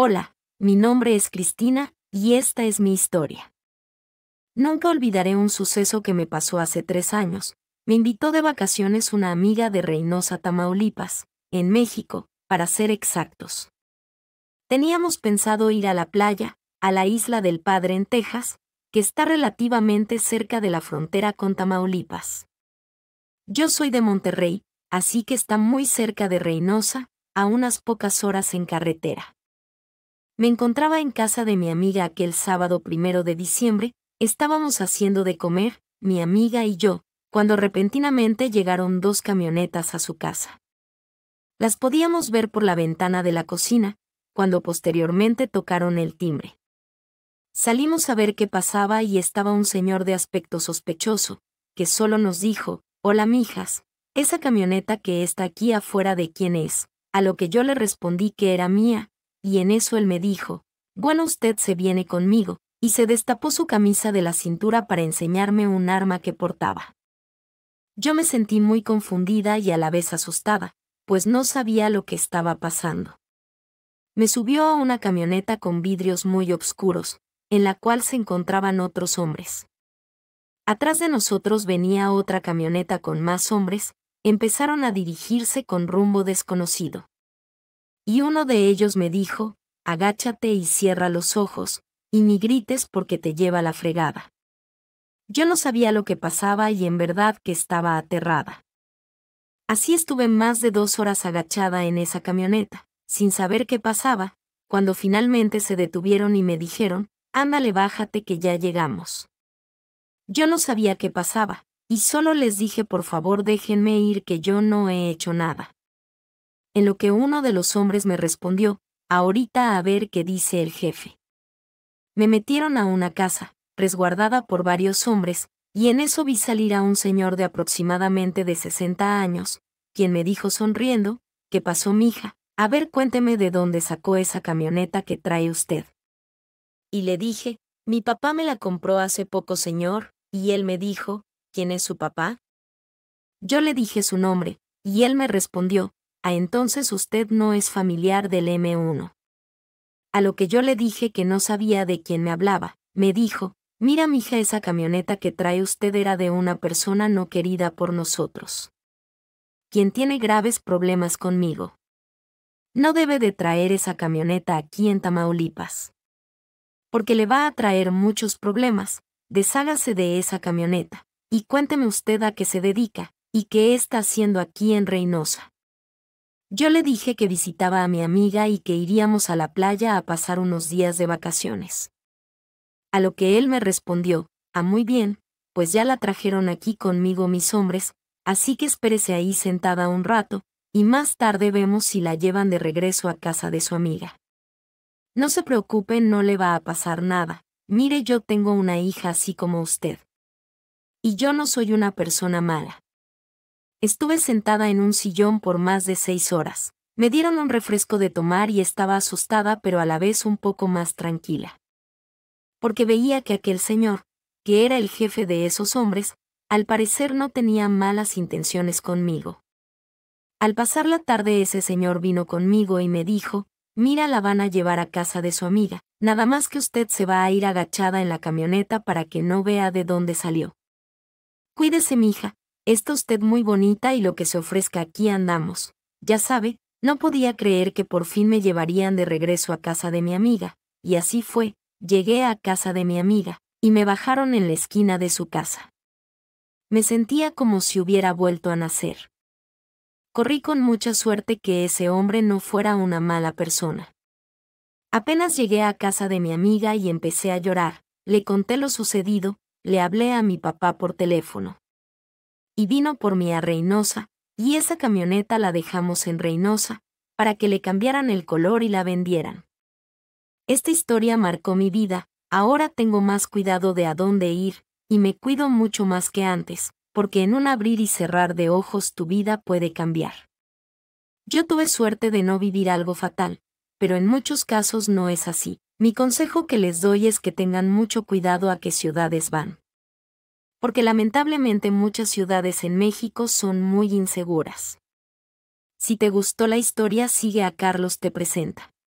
Hola, mi nombre es Cristina y esta es mi historia. Nunca olvidaré un suceso que me pasó hace tres años. Me invitó de vacaciones una amiga de Reynosa, Tamaulipas, en México, para ser exactos. Teníamos pensado ir a la playa, a la isla del Padre en Texas, que está relativamente cerca de la frontera con Tamaulipas. Yo soy de Monterrey, así que está muy cerca de Reynosa, a unas pocas horas en carretera. Me encontraba en casa de mi amiga aquel sábado primero de diciembre, estábamos haciendo de comer, mi amiga y yo, cuando repentinamente llegaron dos camionetas a su casa. Las podíamos ver por la ventana de la cocina, cuando posteriormente tocaron el timbre. Salimos a ver qué pasaba y estaba un señor de aspecto sospechoso, que solo nos dijo, Hola mijas, esa camioneta que está aquí afuera de quién es, a lo que yo le respondí que era mía, y en eso él me dijo, bueno usted se viene conmigo, y se destapó su camisa de la cintura para enseñarme un arma que portaba. Yo me sentí muy confundida y a la vez asustada, pues no sabía lo que estaba pasando. Me subió a una camioneta con vidrios muy oscuros, en la cual se encontraban otros hombres. Atrás de nosotros venía otra camioneta con más hombres, empezaron a dirigirse con rumbo desconocido. Y uno de ellos me dijo, agáchate y cierra los ojos, y ni grites porque te lleva la fregada. Yo no sabía lo que pasaba y en verdad que estaba aterrada. Así estuve más de dos horas agachada en esa camioneta, sin saber qué pasaba, cuando finalmente se detuvieron y me dijeron, ándale, bájate que ya llegamos. Yo no sabía qué pasaba, y solo les dije por favor déjenme ir que yo no he hecho nada en lo que uno de los hombres me respondió, ahorita a ver qué dice el jefe. Me metieron a una casa, resguardada por varios hombres, y en eso vi salir a un señor de aproximadamente de 60 años, quien me dijo sonriendo, ¿qué pasó mija? A ver cuénteme de dónde sacó esa camioneta que trae usted. Y le dije, mi papá me la compró hace poco señor, y él me dijo, ¿quién es su papá? Yo le dije su nombre, y él me respondió, ah, entonces usted no es familiar del M1. A lo que yo le dije que no sabía de quién me hablaba, me dijo, mira mija esa camioneta que trae usted era de una persona no querida por nosotros. Quien tiene graves problemas conmigo. No debe de traer esa camioneta aquí en Tamaulipas. Porque le va a traer muchos problemas, deshágase de esa camioneta, y cuénteme usted a qué se dedica, y qué está haciendo aquí en Reynosa. Yo le dije que visitaba a mi amiga y que iríamos a la playa a pasar unos días de vacaciones. A lo que él me respondió, ah, muy bien, pues ya la trajeron aquí conmigo mis hombres, así que espérese ahí sentada un rato, y más tarde vemos si la llevan de regreso a casa de su amiga. No se preocupe, no le va a pasar nada, mire yo tengo una hija así como usted. Y yo no soy una persona mala. Estuve sentada en un sillón por más de seis horas. Me dieron un refresco de tomar y estaba asustada pero a la vez un poco más tranquila. Porque veía que aquel señor, que era el jefe de esos hombres, al parecer no tenía malas intenciones conmigo. Al pasar la tarde ese señor vino conmigo y me dijo, mira la van a llevar a casa de su amiga, nada más que usted se va a ir agachada en la camioneta para que no vea de dónde salió. Cuídese, mi hija, Está usted muy bonita y lo que se ofrezca aquí andamos. Ya sabe, no podía creer que por fin me llevarían de regreso a casa de mi amiga, y así fue, llegué a casa de mi amiga, y me bajaron en la esquina de su casa. Me sentía como si hubiera vuelto a nacer. Corrí con mucha suerte que ese hombre no fuera una mala persona. Apenas llegué a casa de mi amiga y empecé a llorar, le conté lo sucedido, le hablé a mi papá por teléfono y vino por mí a Reynosa, y esa camioneta la dejamos en Reynosa, para que le cambiaran el color y la vendieran. Esta historia marcó mi vida, ahora tengo más cuidado de a dónde ir, y me cuido mucho más que antes, porque en un abrir y cerrar de ojos tu vida puede cambiar. Yo tuve suerte de no vivir algo fatal, pero en muchos casos no es así. Mi consejo que les doy es que tengan mucho cuidado a qué ciudades van porque lamentablemente muchas ciudades en México son muy inseguras. Si te gustó la historia sigue a Carlos Te Presenta.